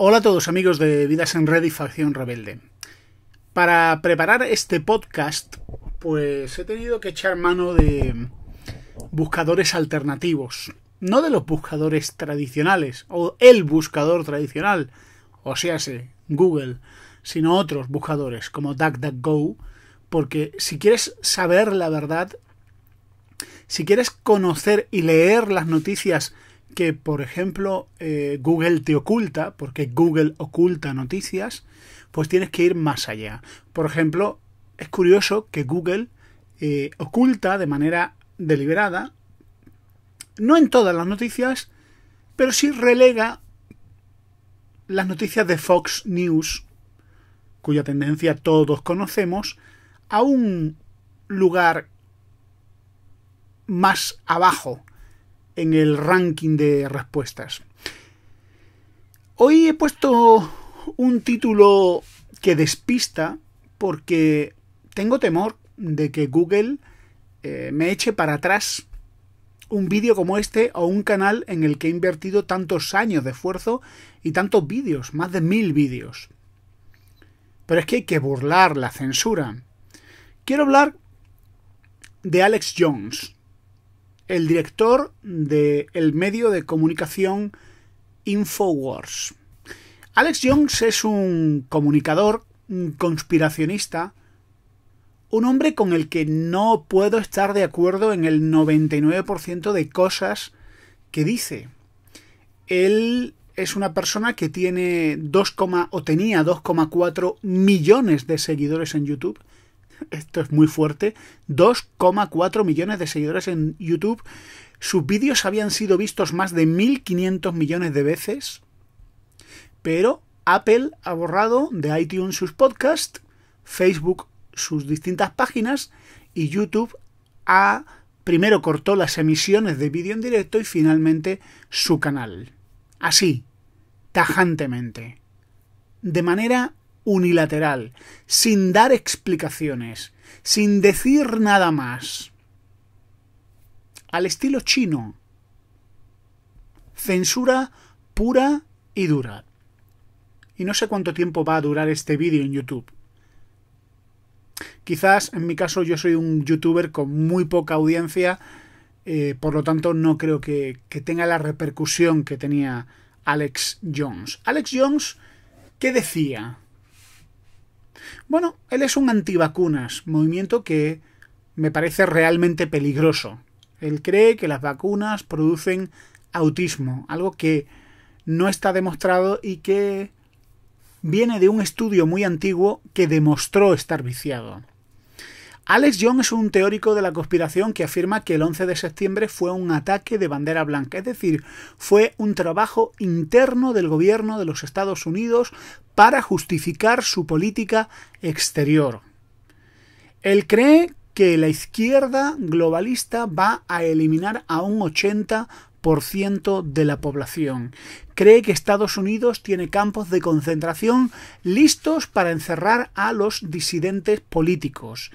Hola a todos amigos de Vidas en Red y Facción Rebelde. Para preparar este podcast, pues he tenido que echar mano de buscadores alternativos. No de los buscadores tradicionales, o el buscador tradicional, o sea, Google, sino otros buscadores como DuckDuckGo, porque si quieres saber la verdad, si quieres conocer y leer las noticias que, por ejemplo, eh, Google te oculta, porque Google oculta noticias, pues tienes que ir más allá. Por ejemplo, es curioso que Google eh, oculta de manera deliberada, no en todas las noticias, pero sí relega las noticias de Fox News, cuya tendencia todos conocemos, a un lugar más abajo en el ranking de respuestas. Hoy he puesto un título que despista porque tengo temor de que Google eh, me eche para atrás un vídeo como este o un canal en el que he invertido tantos años de esfuerzo y tantos vídeos, más de mil vídeos. Pero es que hay que burlar la censura. Quiero hablar de Alex Jones, el director del el medio de comunicación Infowars. Alex Jones es un comunicador, conspiracionista, un hombre con el que no puedo estar de acuerdo en el 99% de cosas que dice. Él es una persona que tiene 2, o tenía 2,4 millones de seguidores en YouTube esto es muy fuerte, 2,4 millones de seguidores en YouTube. Sus vídeos habían sido vistos más de 1.500 millones de veces, pero Apple ha borrado de iTunes sus podcasts, Facebook sus distintas páginas y YouTube ha primero cortó las emisiones de vídeo en directo y finalmente su canal. Así, tajantemente. De manera unilateral, sin dar explicaciones, sin decir nada más. Al estilo chino. Censura pura y dura. Y no sé cuánto tiempo va a durar este vídeo en YouTube. Quizás en mi caso yo soy un youtuber con muy poca audiencia, eh, por lo tanto no creo que, que tenga la repercusión que tenía Alex Jones. Alex Jones, ¿qué decía? Bueno, él es un antivacunas, movimiento que me parece realmente peligroso. Él cree que las vacunas producen autismo, algo que no está demostrado y que viene de un estudio muy antiguo que demostró estar viciado. Alex Jones es un teórico de la conspiración que afirma que el 11 de septiembre fue un ataque de bandera blanca, es decir, fue un trabajo interno del gobierno de los Estados Unidos para justificar su política exterior. Él cree que la izquierda globalista va a eliminar a un 80% de la población. Cree que Estados Unidos tiene campos de concentración listos para encerrar a los disidentes políticos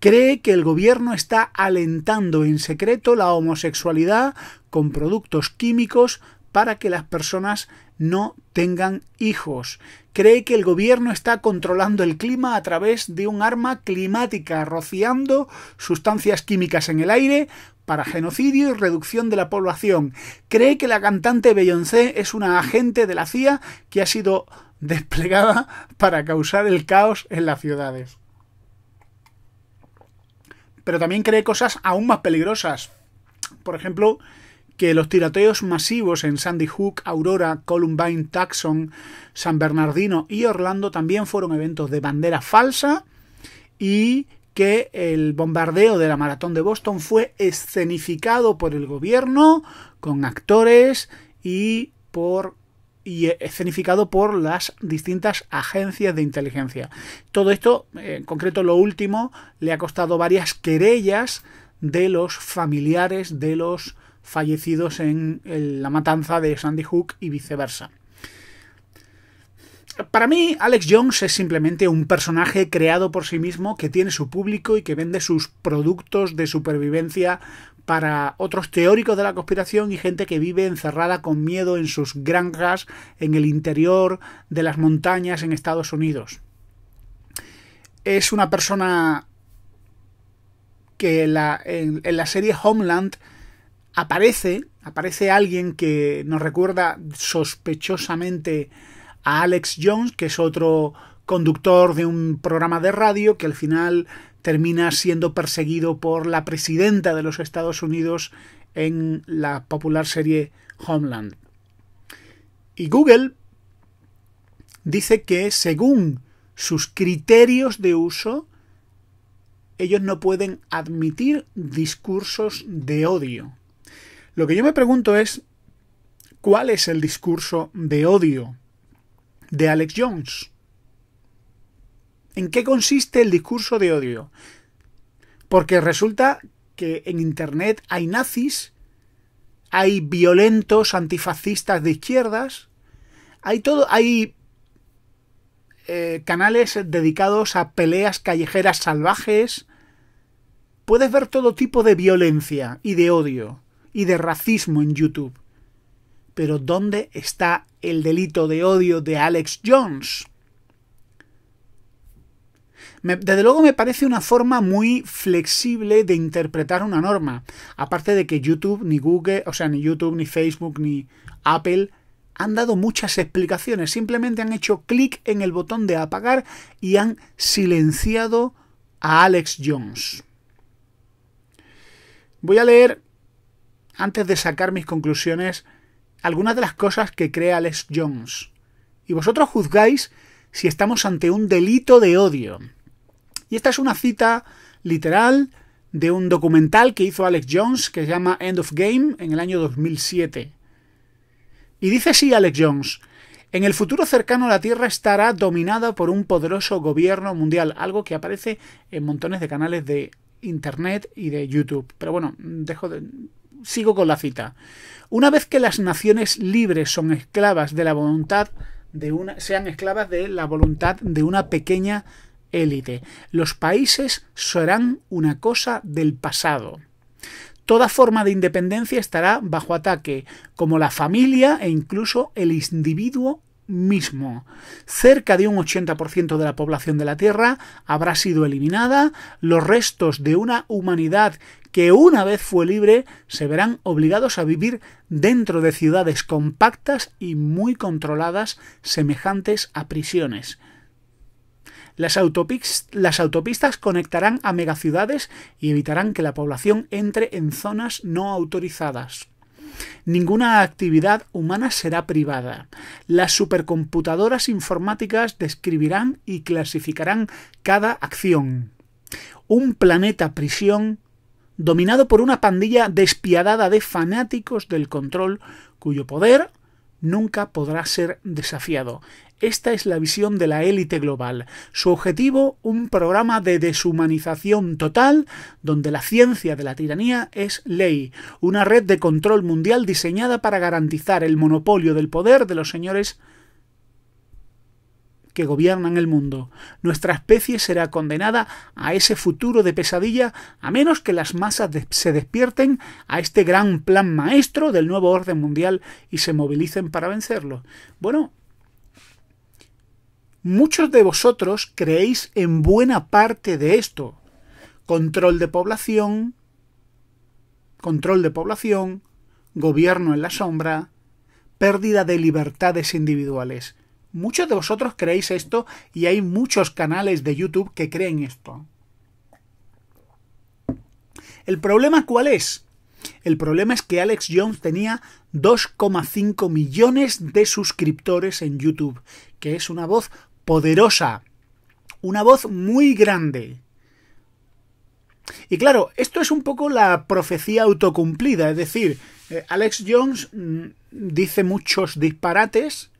cree que el gobierno está alentando en secreto la homosexualidad con productos químicos para que las personas no tengan hijos. Cree que el gobierno está controlando el clima a través de un arma climática, rociando sustancias químicas en el aire para genocidio y reducción de la población. Cree que la cantante Beyoncé es una agente de la CIA que ha sido desplegada para causar el caos en las ciudades pero también cree cosas aún más peligrosas. Por ejemplo, que los tiroteos masivos en Sandy Hook, Aurora, Columbine, Tucson, San Bernardino y Orlando también fueron eventos de bandera falsa y que el bombardeo de la maratón de Boston fue escenificado por el gobierno con actores y por y eh, escenificado por las distintas agencias de inteligencia. Todo esto, eh, en concreto lo último, le ha costado varias querellas de los familiares de los fallecidos en la matanza de Sandy Hook y viceversa. Para mí, Alex Jones es simplemente un personaje creado por sí mismo que tiene su público y que vende sus productos de supervivencia para otros teóricos de la conspiración y gente que vive encerrada con miedo en sus granjas en el interior de las montañas en Estados Unidos. Es una persona que en, en, la serie Homeland aparece, aparece alguien que nos recuerda sospechosamente a Alex Jones, que es otro conductor de un programa de radio que al final termina siendo perseguido por la presidenta de los Estados Unidos en la popular serie Homeland. Y Google dice que según sus criterios de uso, ellos no pueden admitir discursos de odio. Lo que yo me pregunto es, ¿cuál es el discurso de odio de Alex Jones? ¿En qué consiste el discurso de odio? Porque resulta que en Internet hay nazis, hay violentos antifascistas de izquierdas, hay todo, hay eh, canales dedicados a peleas callejeras salvajes. Puedes ver todo tipo de violencia y de odio y de racismo en YouTube. Pero ¿dónde está el delito de odio de Alex Jones? desde luego me parece una forma muy flexible de interpretar una norma. Aparte de que YouTube, ni Google, o sea, ni YouTube, ni Facebook, ni Apple han dado muchas explicaciones. Simplemente han hecho clic en el botón de apagar y han silenciado a Alex Jones. Voy a leer, antes de sacar mis conclusiones, algunas de las cosas que cree Alex Jones. Y vosotros juzgáis si estamos ante un delito de odio. Y esta es una cita literal de un documental que hizo Alex Jones que se llama End of Game en el año 2007. Y dice así Alex Jones, en el futuro cercano la Tierra estará dominada por un poderoso gobierno mundial, algo que aparece en montones de canales de Internet y de YouTube. Pero bueno, dejo de... sigo con la cita. Una vez que las naciones libres son esclavas de la voluntad de una, sean esclavas de la voluntad de una pequeña élite. Los países serán una cosa del pasado. Toda forma de independencia estará bajo ataque, como la familia e incluso el individuo mismo. Cerca de un 80% de la población de la Tierra habrá sido eliminada, los restos de una humanidad que una vez fue libre se verán obligados a vivir dentro de ciudades compactas y muy controladas semejantes a prisiones. Las, autopistas conectarán a megaciudades y evitarán que la población entre en zonas no autorizadas. Ninguna actividad humana será privada. Las supercomputadoras informáticas describirán y clasificarán cada acción. Un planeta prisión dominado por una pandilla despiadada de fanáticos del control cuyo poder nunca podrá ser desafiado. Esta es la visión de la élite global. Su objetivo, un programa de deshumanización total, donde la ciencia de la tiranía es ley, una red de control mundial diseñada para garantizar el monopolio del poder de los señores que gobiernan el mundo. Nuestra especie será condenada a ese futuro de pesadilla a menos que las masas se despierten a este gran plan maestro del nuevo orden mundial y se movilicen para vencerlo. Bueno, muchos de vosotros creéis en buena parte de esto. Control de población, control de población, gobierno en la sombra, pérdida de libertades individuales. Muchos de vosotros creéis esto y hay muchos canales de YouTube que creen esto. ¿El problema cuál es? El problema es que Alex Jones tenía 2,5 millones de suscriptores en YouTube, que es una voz poderosa, una voz muy grande. Y claro, esto es un poco la profecía autocumplida, es decir, eh, Alex Jones mm, dice muchos disparates,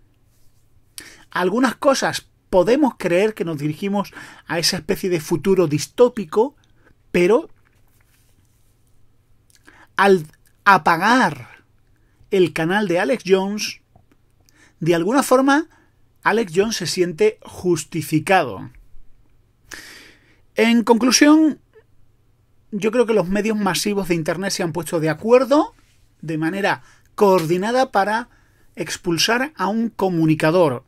algunas cosas podemos creer que nos dirigimos a esa especie de futuro distópico, pero al apagar el canal de Alex Jones, de alguna forma Alex Jones se siente justificado. En conclusión, yo creo que los medios masivos de Internet se han puesto de acuerdo de manera coordinada para expulsar a un comunicador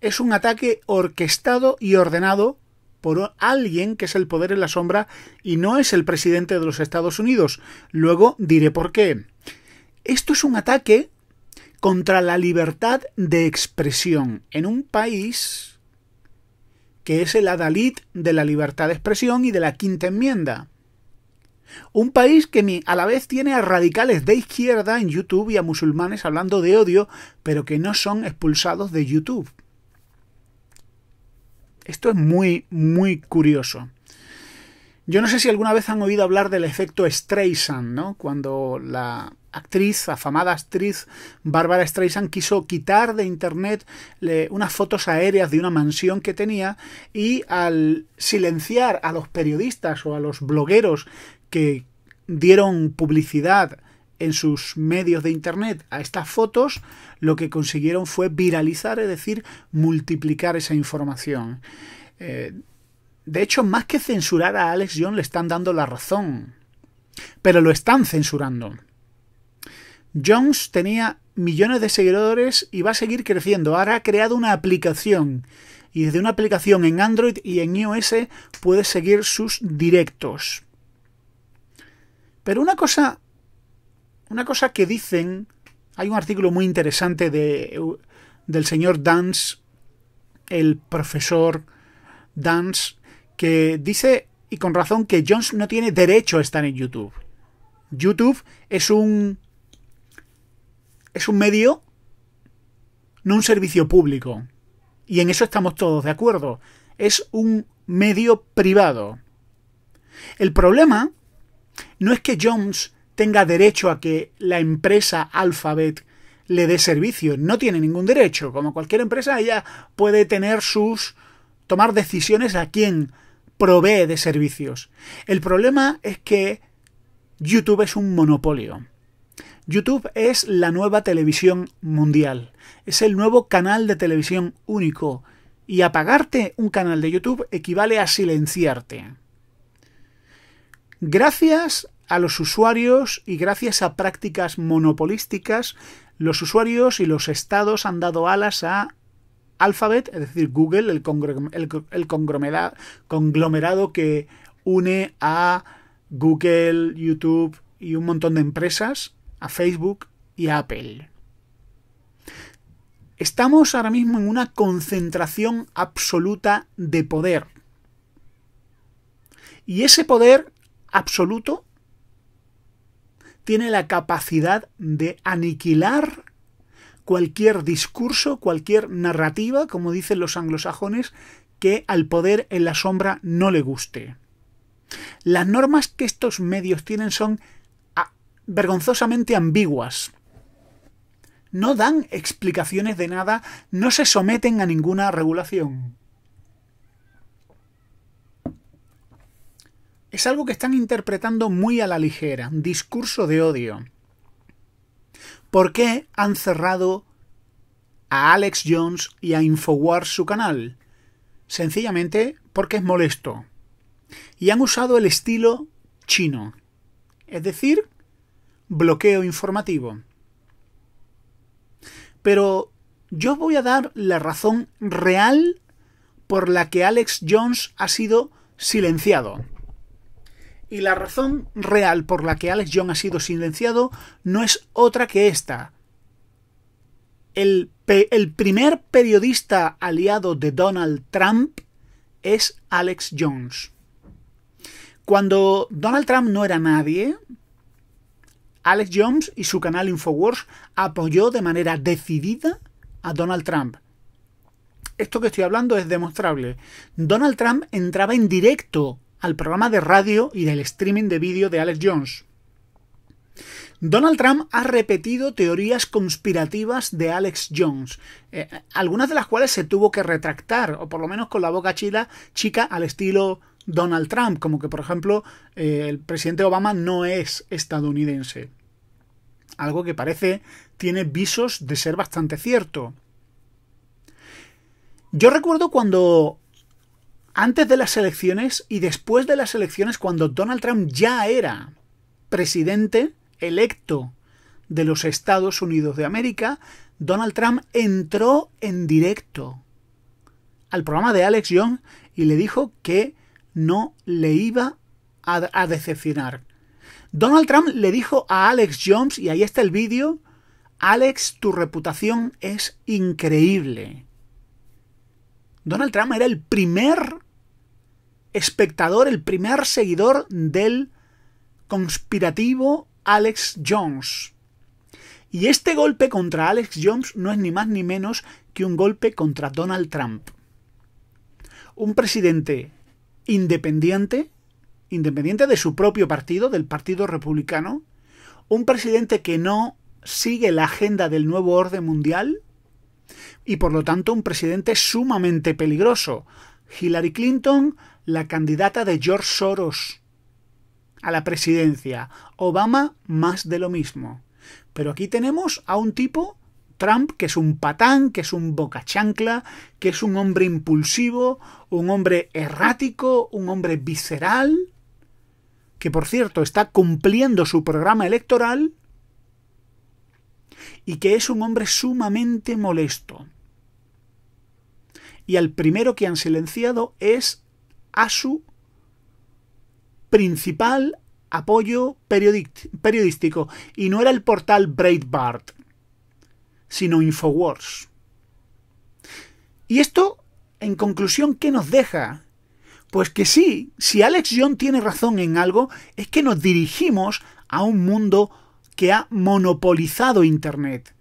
es un ataque orquestado y ordenado por alguien que es el poder en la sombra y no es el presidente de los Estados Unidos. Luego diré por qué. Esto es un ataque contra la libertad de expresión en un país que es el adalid de la libertad de expresión y de la quinta enmienda. Un país que a la vez tiene a radicales de izquierda en YouTube y a musulmanes hablando de odio, pero que no son expulsados de YouTube. Esto es muy, muy curioso. Yo no sé si alguna vez han oído hablar del efecto Streisand, ¿no? Cuando la actriz, afamada actriz Bárbara Streisand, quiso quitar de internet unas fotos aéreas de una mansión que tenía y al silenciar a los periodistas o a los blogueros que dieron publicidad en sus medios de internet a estas fotos, lo que consiguieron fue viralizar, es decir, multiplicar esa información. Eh, de hecho, más que censurar a Alex Jones, le están dando la razón. Pero lo están censurando. Jones tenía millones de seguidores y va a seguir creciendo. Ahora ha creado una aplicación. Y desde una aplicación en Android y en iOS puede seguir sus directos. Pero una cosa una cosa que dicen, hay un artículo muy interesante del señor Dance, el profesor Dance, que dice, y con razón, que Jones no tiene derecho a estar en YouTube. YouTube es un... es un medio, no un servicio público. Y en eso estamos todos de acuerdo. Es un medio privado. El problema no es que Jones tenga derecho a que la empresa Alphabet le dé servicio. No tiene ningún derecho. Como cualquier empresa, ella puede tener sus. tomar decisiones a quien provee de servicios. El problema es que YouTube es un monopolio. YouTube es la nueva televisión mundial. Es el nuevo canal de televisión único. Y apagarte un canal de YouTube equivale a silenciarte. Gracias a los usuarios y gracias a prácticas monopolísticas, los usuarios y los estados han dado alas a Alphabet, es decir, Google, el, conglomerado, que une a Google, YouTube y un montón de empresas, a Facebook y Apple. Estamos ahora mismo en una concentración absoluta de poder. Y ese poder absoluto tiene la capacidad de aniquilar cualquier discurso, cualquier narrativa, como dicen los anglosajones, que al poder en la sombra no le guste. Las normas que estos medios tienen son ah, vergonzosamente ambiguas. No dan explicaciones de nada, no se someten a ninguna regulación. es algo que están interpretando muy a la ligera, un discurso de odio. ¿Por qué han cerrado a Alex Jones y a Infowars su canal? Sencillamente porque es molesto. Y han usado el estilo chino, es decir, bloqueo informativo. Pero yo voy a dar la razón real por la que Alex Jones ha sido silenciado. Y la razón real por la que Alex Jones ha sido silenciado no es otra que esta. El, el primer periodista aliado de Donald Trump es Alex Jones. Cuando Donald Trump no era nadie, Alex Jones y su canal Infowars apoyó de manera decidida a Donald Trump. Esto que estoy hablando es demostrable. Donald Trump entraba en directo al programa de radio y del streaming de vídeo de Alex Jones. Donald Trump ha repetido teorías conspirativas de Alex Jones, eh, algunas de las cuales se tuvo que retractar, o por lo menos con la boca chida, chica al estilo Donald Trump, como que por ejemplo eh, el presidente Obama no es estadounidense. Algo que parece tiene visos de ser bastante cierto. Yo recuerdo cuando antes de las elecciones y después de las elecciones, cuando Donald Trump ya era presidente electo de los Estados Unidos de América, Donald Trump entró en directo al programa de Alex Jones y le dijo que no le iba a, a decepcionar. Donald Trump le dijo a Alex Jones, y ahí está el vídeo, Alex, tu reputación es increíble. Donald Trump era el primer espectador, el primer seguidor del conspirativo Alex Jones. Y este golpe contra Alex Jones no es ni más ni menos que un golpe contra Donald Trump. Un presidente independiente, independiente de su propio partido, del Partido Republicano, un presidente que no sigue la agenda del nuevo orden mundial y por lo tanto un presidente sumamente peligroso, Hillary Clinton, la candidata de George Soros a la presidencia. Obama, más de lo mismo. Pero aquí tenemos a un tipo, Trump, que es un patán, que es un bocachancla, que es un hombre impulsivo, un hombre errático, un hombre visceral, que por cierto está cumpliendo su programa electoral y que es un hombre sumamente molesto y al primero que han silenciado es a su principal apoyo periodístico. Y no era el portal Breitbart, sino Infowars. Y esto, en conclusión, ¿qué nos deja? Pues que sí, si Alex John tiene razón en algo, es que nos dirigimos a un mundo que ha monopolizado Internet,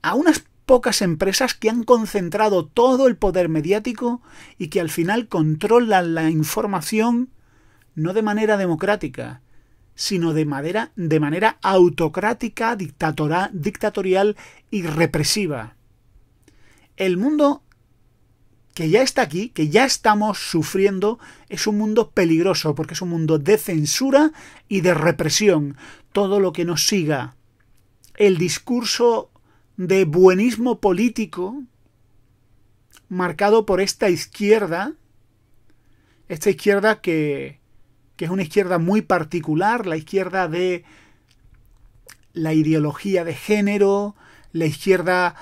a unas pocas empresas que han concentrado todo el poder mediático y que al final controlan la información no de manera democrática, sino de manera, de manera autocrática, dictatorial y represiva. El mundo que ya está aquí, que ya estamos sufriendo, es un mundo peligroso, porque es un mundo de censura y de represión. Todo lo que nos siga el discurso de buenismo político marcado por esta izquierda, esta izquierda que, que es una izquierda muy particular, la izquierda de la ideología de género, la izquierda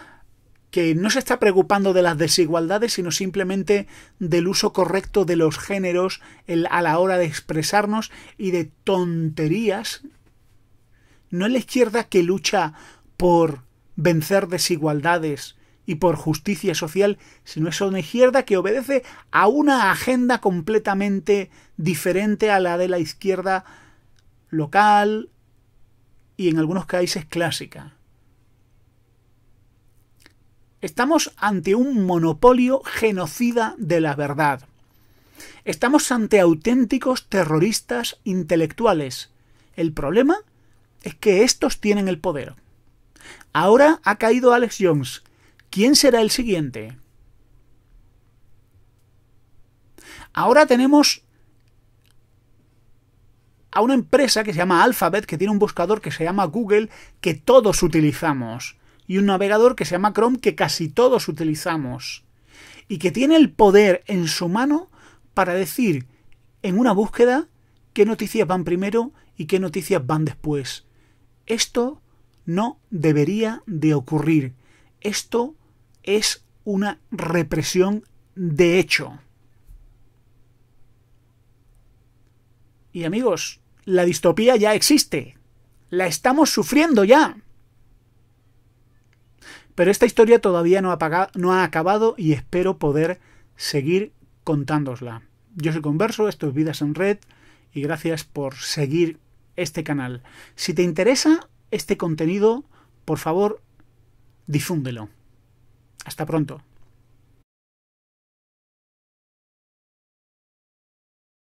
que no se está preocupando de las desigualdades, sino simplemente del uso correcto de los géneros a la hora de expresarnos y de tonterías. No es la izquierda que lucha por vencer desigualdades y por justicia social, sino es una izquierda que obedece a una agenda completamente diferente a la de la izquierda local y en algunos países clásica. Estamos ante un monopolio genocida de la verdad. Estamos ante auténticos terroristas intelectuales. El problema es que estos tienen el poder. Ahora ha caído Alex Jones. ¿Quién será el siguiente? Ahora tenemos a una empresa que se llama Alphabet, que tiene un buscador que se llama Google, que todos utilizamos, y un navegador que se llama Chrome, que casi todos utilizamos, y que tiene el poder en su mano para decir en una búsqueda qué noticias van primero y qué noticias van después. Esto no debería de ocurrir. Esto es una represión de hecho. Y amigos, la distopía ya existe. La estamos sufriendo ya. Pero esta historia todavía no ha, no ha acabado y espero poder seguir contándosla. Yo soy Converso, esto es Vidas en Red y gracias por seguir este canal. Si te interesa este contenido, por favor, difúndelo. Hasta pronto.